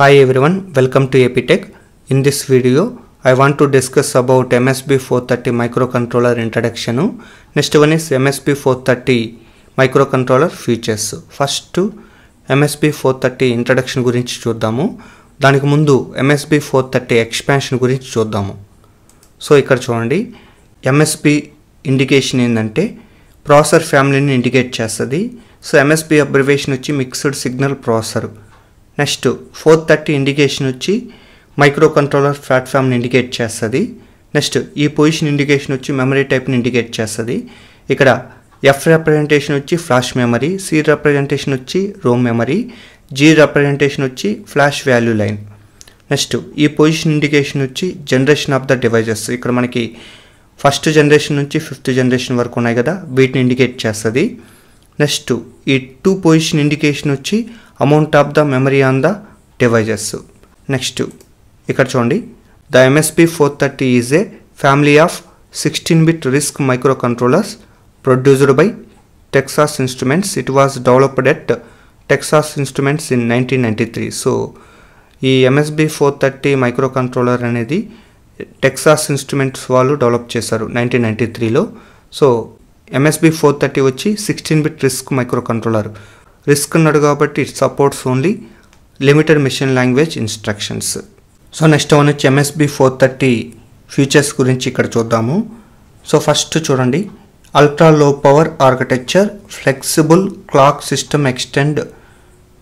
Hi everyone, welcome to Epitech. In this video, I want to discuss about MSB430 microcontroller introduction. Next one is MSB430 microcontroller features. First, MSB430 430 introduction గురించి చూద్దాము దానికి ముందు MSB430 expansion expansion గురించి చూద్దాము so ఇక్కడ చూడండి MSB indication ఏంటంటే processor ఫ్యామిలీని ఇండికేట్ చేస్తుంది సో ఎంఎస్పి అబ్రివేషన్ వచ్చి mixed signal processor next four thirty indication వచ్చి మైక్రో కంట్రోలర్ ప్లాట్ఫామ్ని ఇండికేట్ చేస్తుంది నెక్స్ట్ ఈ పొజిషన్ ఇండికేషన్ వచ్చి మెమరీ టైప్ని ఇండికేట్ చేస్తుంది ఇక్కడ ఎఫ్ రిప్రజెంటేషన్ వచ్చి ఫ్లాష్ మెమరీ సి రిప్రజెంటేషన్ వచ్చి రోమ్ మెమరీ జీ రిప్రజెంటేషన్ వచ్చి ఫ్లాష్ వాల్యూ లైన్ నెక్స్ట్ ఈ పొజిషన్ ఇండికేషన్ వచ్చి జనరేషన్ ఆఫ్ ద డివైజెస్ ఇక్కడ మనకి ఫస్ట్ జనరేషన్ నుంచి ఫిఫ్త్ జనరేషన్ వరకు ఉన్నాయి కదా వీటిని ఇండికేట్ చేస్తుంది నెక్స్ట్ ఈ టూ పొజిషన్ ఇండికేషన్ వచ్చి amount of the memory on the devices next ఇక్కడ చూడండి the MSP four thirty is a family of sixteen bit RISC microcontrollers produced by Texas Instruments it was developed at Texas Instruments in nineteen ninety three so ఈ MSB four thirty microcontroller అనేది Texas Instruments వాళ్ళు develop చేశారు nineteen ninety త్రీలో so MSB four thirty వచ్చి sixteen bit RISC microcontroller RISC ఉన్నాడు కాబట్టి it supports only limited machine language instructions so next one వచ్చి MSB four thirty features గురించి ఇక్కడ చూద్దాము సో ఫస్ట్ చూడండి ultra low power architecture flexible clock system extend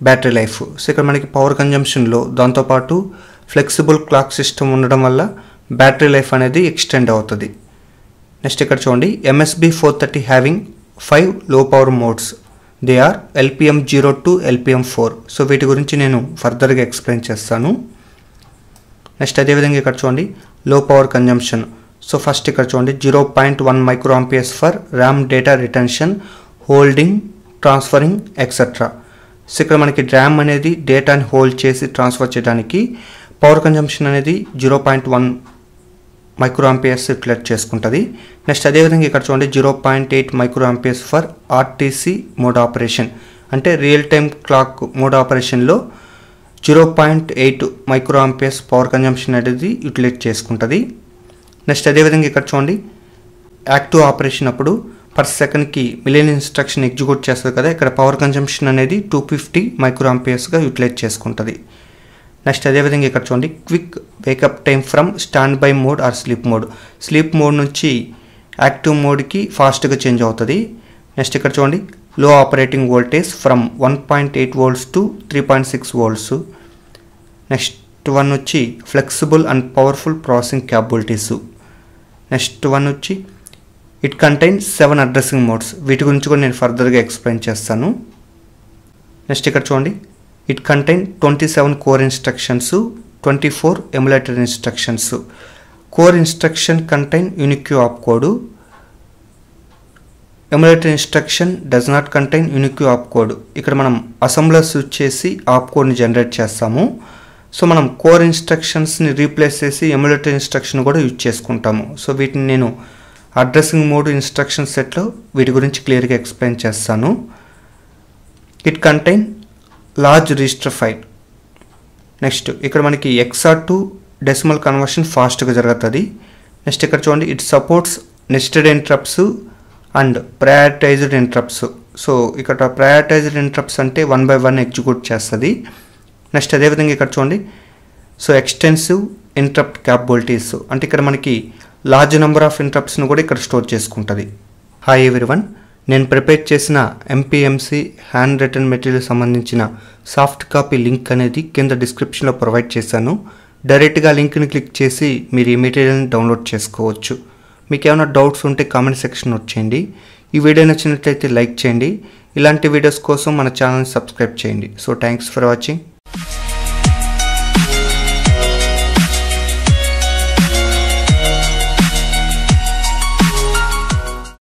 battery life so ఇక్కడ మనకి power కన్జంప్షన్లో దాంతోపాటు ఫ్లెక్సిబుల్ క్లాక్ సిస్టమ్ ఉండడం వల్ల బ్యాటరీ లైఫ్ అనేది ఎక్స్టెండ్ అవుతుంది నెక్స్ట్ ఇక్కడ చూడండి MSB four thirty having five low power modes they are LPM zero to LPM four so వీటి గురించి నేను ఫర్దర్గా ఎక్స్ప్లెయిన్ చేస్తాను నెక్స్ట్ అదేవిధంగా ఇక్కడ చూడండి లో పవర్ కన్జంప్షన్ సో ఫస్ట్ ఇక్కడ చూడండి zero point one microamperes for RAM data retention holding transferring etcetera so ఇక్కడ మనకి ర్యామ్ అనేది డేటాని హోల్డ్ చేసి ట్రాన్స్ఫర్ చేయడానికి పవర్ కన్జంప్షన్ అనేది zero point one microamperes reflect చేసుకుంటుంది నెక్స్ట్ అదేవిధంగా ఇక్కడ చూడండి zero point eight microamperes for RTC mode operation అంటే రియల్ టైం క్లాక్ మోడ్ ఆపరేషన్లో zero point eight microamperes power consumption అనేది యూటిలైజ్ చేసుకుంటుంది నెక్స్ట్ అదేవిధంగా ఇక్కడ చూడండి యాక్టివ్ ఆపరేషన్ అప్పుడు పర్ సెకండ్కి మిలియన్ ఇన్స్ట్రక్షన్ ఎగ్జిక్యూట్ చేస్తుంది కదా ఇక్కడ పవర్ కన్జంప్షన్ అనేది టూ ఫిఫ్టీ మైక్రో ఆంపియర్స్గా యూటిలైజ్ చేసుకుంటుంది నెక్స్ట్ అదేవిధంగా ఇక్కడ చూడండి quick wake up time from standby mode or sleep mode sleep mode నుంచి యాక్టివ్ మోడ్కి ఫాస్ట్గా చేంజ్ అవుతుంది నెక్స్ట్ ఇక్కడ చూడండి low operating voltage from one point eight volts to three point six volts next one వచ్చి flexible and powerful processing capabilities next one వచ్చి it contain seven addressing modes వీటి గురించి కూడా నేను ఫర్దర్గా ఎక్స్ప్లెయిన్ చేస్తాను నెక్స్ట్ ఇక్కడ చూడండి it contain twenty seven core instructions twenty four emulator instructions core instruction contain unique opcode emulator instruction does not contain unique opcode ఇక్కడ మనం అసెంబ్లర్స్ చేసి ఆప్ కోడ్ని జనరేట్ చేస్తాము సో మనం కోర్ ఇన్స్ట్రక్షన్స్ని రీప్లేస్ చేసి ఎమ్యులేటర్ ఇన్స్ట్రక్షన్ కూడా use చేసుకుంటాము సో వీటిని నేను అడ్రస్సింగ్ మోడ్ ఇన్స్ట్రక్షన్ సెట్లో వీటి గురించి క్లియర్గా ఎక్స్ప్లెయిన్ చేస్తాను it contain large register file next ఇక్కడ మనకి ఎక్సార్ టు డెసిమల్ కన్వర్షన్ ఫాస్ట్గా జరుగుతుంది నెక్స్ట్ ఇక్కడ చూడండి it supports nested interrupts and prioritized interrupts so ఇక్కడ ప్రయారిటైజ్డ్ ఇంట్రప్స్ అంటే వన్ బై వన్ ఎగ్జిక్యూట్ చేస్తుంది నెక్స్ట్ అదేవిధంగా ఇక్కడ చూడండి సో ఎక్స్టెన్సివ్ ఇంట్రప్ట్ క్యాపబిలిటీస్ అంటే ఇక్కడ మనకి లార్జ్ నెంబర్ ఆఫ్ ఇంట్రప్ట్స్ను కూడా ఇక్కడ స్టోర్ చేసుకుంటుంది హాయ్ ఎవ్రీ వన్ నేను ప్రిపేర్ చేసిన ఎంపీఎంసీ హ్యాండ్ రిటర్న్ మెటీరియల్ సంబంధించిన సాఫ్ట్ కాపీ లింక్ అనేది కింద డిస్క్రిప్షన్లో ప్రొవైడ్ చేశాను డైరెక్ట్గా లింక్ని క్లిక్ చేసి మీరు ఈ మెటీరియల్ని డౌన్లోడ్ చేసుకోవచ్చు మీకు ఏమైనా డౌట్స్ ఉంటే కామెంట్ సెక్షన్ వచ్చేయండి ఈ వీడియో నచ్చినట్లయితే లైక్ చేయండి ఇలాంటి వీడియోస్ కోసం మన ఛానల్ని సబ్స్క్రైబ్ చేయండి సో థ్యాంక్స్ ఫర్ వాచింగ్